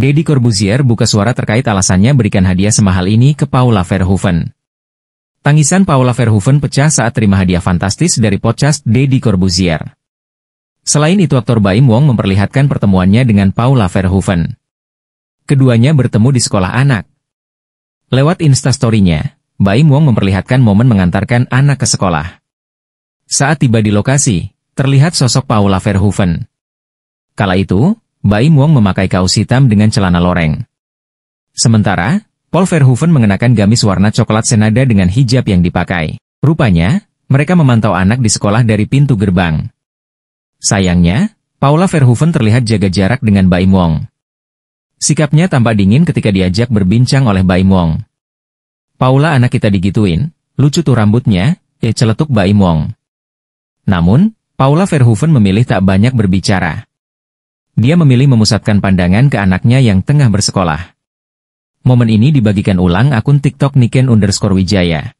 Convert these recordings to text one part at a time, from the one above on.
Deddy Corbuzier buka suara terkait alasannya berikan hadiah semahal ini ke Paula Verhoeven. Tangisan Paula Verhoeven pecah saat terima hadiah fantastis dari podcast Deddy Corbuzier. Selain itu aktor Baim Wong memperlihatkan pertemuannya dengan Paula Verhoeven. Keduanya bertemu di sekolah anak. Lewat instastorynya, Baim Wong memperlihatkan momen mengantarkan anak ke sekolah. Saat tiba di lokasi, terlihat sosok Paula Verhoeven. Kala itu, Baim Wong memakai kaos hitam dengan celana loreng. Sementara, Paul Verhoeven mengenakan gamis warna coklat senada dengan hijab yang dipakai. Rupanya, mereka memantau anak di sekolah dari pintu gerbang. Sayangnya, Paula Verhoeven terlihat jaga jarak dengan Baim Wong. Sikapnya tampak dingin ketika diajak berbincang oleh Baim Wong. Paula anak kita digituin, lucu tuh rambutnya, eh celetuk Baim Wong. Namun, Paula Verhoeven memilih tak banyak berbicara dia memilih memusatkan pandangan ke anaknya yang tengah bersekolah. Momen ini dibagikan ulang akun TikTok Niken underscore Wijaya.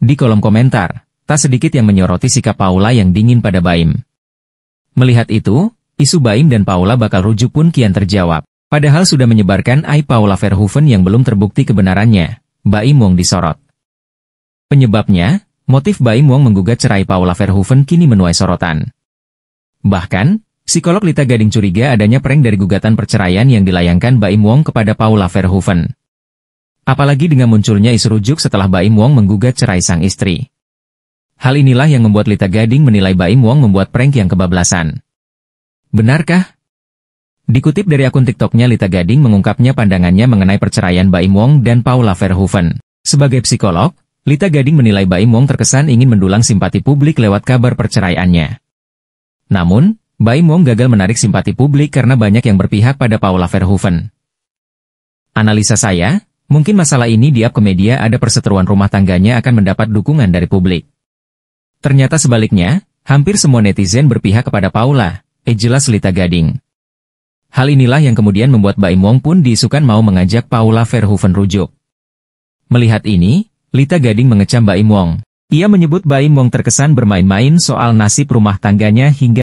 Di kolom komentar, tak sedikit yang menyoroti sikap Paula yang dingin pada Baim. Melihat itu, isu Baim dan Paula bakal rujuk pun kian terjawab. Padahal sudah menyebarkan ai Paula Verhoeven yang belum terbukti kebenarannya, Baim Wong disorot. Penyebabnya, motif Baim Wong menggugat cerai Paula Verhoeven kini menuai sorotan. Bahkan, Psikolog Lita Gading curiga adanya prank dari gugatan perceraian yang dilayangkan Baim Wong kepada Paula Verhoeven. Apalagi dengan munculnya isu rujuk setelah Baim Wong menggugat cerai sang istri. Hal inilah yang membuat Lita Gading menilai Baim Wong membuat prank yang kebablasan. Benarkah? Dikutip dari akun TikToknya Lita Gading mengungkapnya pandangannya mengenai perceraian Baim Wong dan Paula Verhoeven. Sebagai psikolog, Lita Gading menilai Baim Wong terkesan ingin mendulang simpati publik lewat kabar perceraiannya. Namun, Baimong gagal menarik simpati publik karena banyak yang berpihak pada Paula Verhoeven. Analisa saya, mungkin masalah ini diap ke media ada perseteruan rumah tangganya akan mendapat dukungan dari publik. Ternyata sebaliknya, hampir semua netizen berpihak kepada Paula, eh jelas Lita Gading. Hal inilah yang kemudian membuat Baimong pun diisukan mau mengajak Paula Verhoeven rujuk. Melihat ini, Lita Gading mengecam Baimong. Ia menyebut Baimong terkesan bermain-main soal nasib rumah tangganya hingga